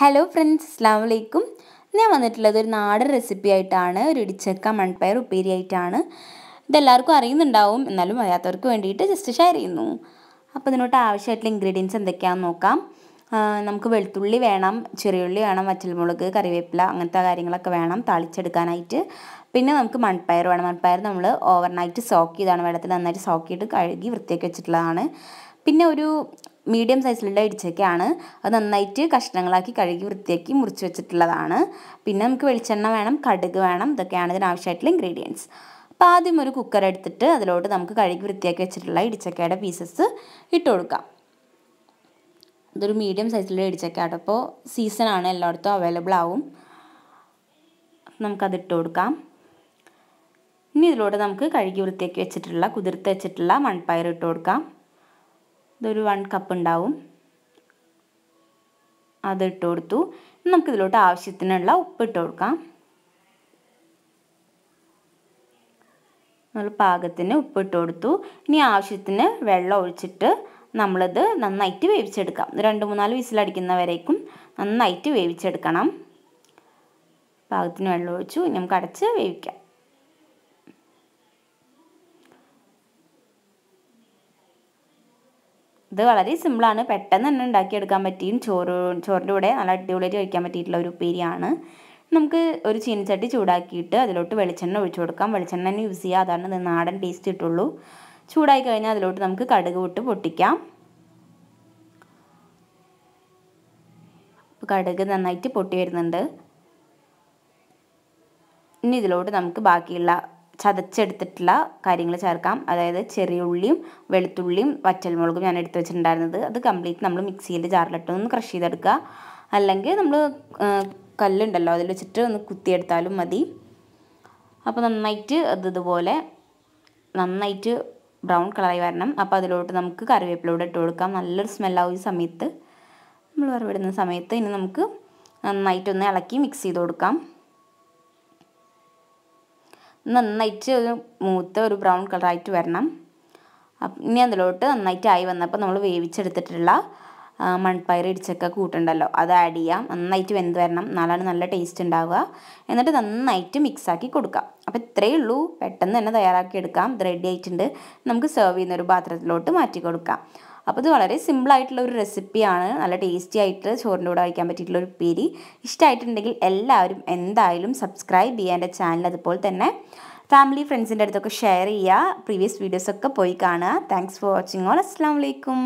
hello friends അസ്ലാം വലൈക്കും ഞാൻ വന്നിട്ടുള്ളത് ഒരു നാടൻ റെസിപ്പി ആയിട്ടാണ് ഒരു ഇടിച്ചക്ക മൺപയർ ഉപ്പേരി ആയിട്ടാണ് ഇതെല്ലാവർക്കും അറിയുന്നുണ്ടാവും എന്നാലും അറിയാത്തവർക്ക് വേണ്ടിയിട്ട് ജസ്റ്റ് ഷെയർ ചെയ്യുന്നു അപ്പോൾ ഇതിനോട്ട് ആവശ്യമായിട്ടുള്ള ഇൻഗ്രീഡിയൻസ് എന്തൊക്കെയാണെന്ന് നോക്കാം നമുക്ക് വെളുത്തുള്ളി വേണം ചെറിയുള്ളി വേണം വച്ചൽമുളക് കറിവേപ്പില അങ്ങനത്തെ കാര്യങ്ങളൊക്കെ വേണം തളിച്ചെടുക്കാനായിട്ട് പിന്നെ നമുക്ക് മൺപയർ വേണം മൺപയർ നമ്മൾ ഓവർനൈറ്റ് സോക്ക് ചെയ്താണ് വെള്ളത്തിൽ നന്നായിട്ട് സോക്ക് ചെയ്ത് കഴുകി വൃത്തിയാക്കി വെച്ചിട്ടുള്ളതാണ് പിന്നെ ഒരു മീഡിയം സൈസിലുള്ള ഇടിച്ചക്കയാണ് അത് നന്നായിട്ട് കഷ്ണങ്ങളാക്കി കഴുകി വൃത്തിയാക്കി മുറിച്ച് വെച്ചിട്ടുള്ളതാണ് പിന്നെ നമുക്ക് വെളിച്ചെണ്ണ വേണം കടുക് വേണം ഇതൊക്കെയാണ് ഇതിനാവശ്യമായിട്ടുള്ള ഇൻഗ്രീഡിയൻസ് അപ്പോൾ ആദ്യം ഒരു കുക്കർ എടുത്തിട്ട് അതിലോട്ട് നമുക്ക് കഴുകി വൃത്തിയാക്കി വെച്ചിട്ടുള്ള ഇടിച്ചക്കയുടെ പീസസ് ഇട്ട് കൊടുക്കാം ഇതൊരു മീഡിയം സൈസിലുള്ള ഇടിച്ചക്കയാട്ടോ അപ്പോൾ സീസണാണ് എല്ലായിടത്തും അവൈലബിൾ ആവും നമുക്കത് ഇട്ട് കൊടുക്കാം ഇനി ഇതിലൂടെ നമുക്ക് കഴുകി വൃത്തിയാക്കി വെച്ചിട്ടുള്ള കുതിർത്ത് വെച്ചിട്ടുള്ള മൺപയർ ഇട്ട് കൊടുക്കാം ഇതൊരു വൺ കപ്പ് ഉണ്ടാവും അത് ഇട്ട് കൊടുത്തു നമുക്കിതിലോട്ട് ആവശ്യത്തിനുള്ള ഉപ്പ് ഇട്ട് കൊടുക്കാം നമ്മൾ പാകത്തിന് ഇട്ട് കൊടുത്തു ഇനി ആവശ്യത്തിന് വെള്ളം ഒഴിച്ചിട്ട് നമ്മളത് നന്നായിട്ട് വേവിച്ചെടുക്കാം രണ്ട് മൂന്നാല് വിസിലടിക്കുന്നവരേക്കും നന്നായിട്ട് വേവിച്ചെടുക്കണം പാകത്തിന് വെള്ളം ഒഴിച്ചു നമുക്ക് അടച്ച് വേവിക്കാം ഇത് വളരെ സിമ്പിളാണ് പെട്ടെന്ന് തന്നെ ഉണ്ടാക്കിയെടുക്കാൻ പറ്റിയും ചോറ് ചോറിൻ്റെ കൂടെ നല്ല അടിപൊളിയായിട്ട് കഴിക്കാൻ പറ്റിയിട്ടുള്ള ഒരു ഉപ്പേരിയാണ് നമുക്ക് ഒരു ചീനച്ചട്ടി ചൂടാക്കിയിട്ട് അതിലോട്ട് വെളിച്ചെണ്ണ ഒഴിച്ചു കൊടുക്കാം വെളിച്ചെണ്ണ തന്നെ യൂസ് ചെയ്യുക അതാണ് നാടൻ ടേസ്റ്റ് കിട്ടുള്ളൂ ചൂടായി കഴിഞ്ഞാൽ അതിലോട്ട് നമുക്ക് കടുക് വിട്ട് പൊട്ടിക്കാം കടുക് നന്നായിട്ട് പൊട്ടി വരുന്നുണ്ട് ഇനി ഇതിലോട്ട് നമുക്ക് ബാക്കിയുള്ള ചതച്ചെടുത്തിട്ടുള്ള കാര്യങ്ങൾ ചേർക്കാം അതായത് ചെറിയ ഉള്ളിയും വെളുത്തുള്ളിയും വറ്റൽമുളകും ഞാൻ എടുത്ത് വെച്ചിട്ടുണ്ടായിരുന്നത് അത് കംപ്ലീറ്റ് നമ്മൾ മിക്സിൻ്റെ ജാറിലിട്ട് ഒന്ന് ക്രഷ് ചെയ്തെടുക്കുക അല്ലെങ്കിൽ നമ്മൾ കല്ലുണ്ടല്ലോ അതിൽ വെച്ചിട്ട് ഒന്ന് കുത്തിയെടുത്താലും മതി അപ്പോൾ നന്നായിട്ട് അത് ഇതുപോലെ നന്നായിട്ട് ബ്രൗൺ കളറായി വരണം അപ്പോൾ അതിലോട്ട് നമുക്ക് കറിവേപ്പില കൂടെ ഇട്ട് കൊടുക്കാം നല്ലൊരു സ്മെല്ലാവും ഈ സമയത്ത് നമ്മൾ വറവിടുന്ന സമയത്ത് ഇനി നമുക്ക് നന്നായിട്ടൊന്ന് ഇളക്കി മിക്സ് ചെയ്ത് കൊടുക്കാം നന്നായിട്ട് ഒരു മൂത്ത ഒരു ബ്രൗൺ കളറായിട്ട് വരണം ഇനി അതിലോട്ട് നന്നായിട്ട് ആയി വന്നപ്പോൾ നമ്മൾ വേവിച്ചെടുത്തിട്ടുള്ള മൺപയർ ഇടിച്ചൊക്കെ കൂട്ടുണ്ടല്ലോ അത് ആഡ് ചെയ്യാം നന്നായിട്ട് വെന്ത് വരണം നാലാണ് നല്ല ടേസ്റ്റ് ഉണ്ടാവുക എന്നിട്ട് നന്നായിട്ട് മിക്സാക്കി കൊടുക്കാം അപ്പോൾ ഇത്രയേ ഉള്ളൂ പെട്ടെന്ന് തന്നെ തയ്യാറാക്കി എടുക്കാം ഇത് റെഡി ആയിട്ടുണ്ട് നമുക്ക് സെർവ് ചെയ്യുന്ന ഒരു പാത്രത്തിലോട്ട് മാറ്റി കൊടുക്കാം അപ്പോൾ ഇത് വളരെ സിമ്പിളായിട്ടുള്ള ഒരു റെസിപ്പിയാണ് നല്ല ടേസ്റ്റി ആയിട്ട് ചോറിൻ്റെ കൂടെ കഴിക്കാൻ പറ്റിയിട്ടുള്ള ഒരു പേരി ഇഷ്ടമായിട്ടുണ്ടെങ്കിൽ എല്ലാവരും എന്തായാലും സബ്സ്ക്രൈബ് ചെയ്യുക എൻ്റെ ചാനൽ അതുപോലെ തന്നെ ഫാമിലി ഫ്രണ്ട്സിൻ്റെ അടുത്തൊക്കെ ഷെയർ ചെയ്യുക പ്രീവിയസ് വീഡിയോസൊക്കെ പോയി കാണുക താങ്ക്സ് ഫോർ വാച്ചിങ് ഓൾ അസ്സാം വലൈക്കും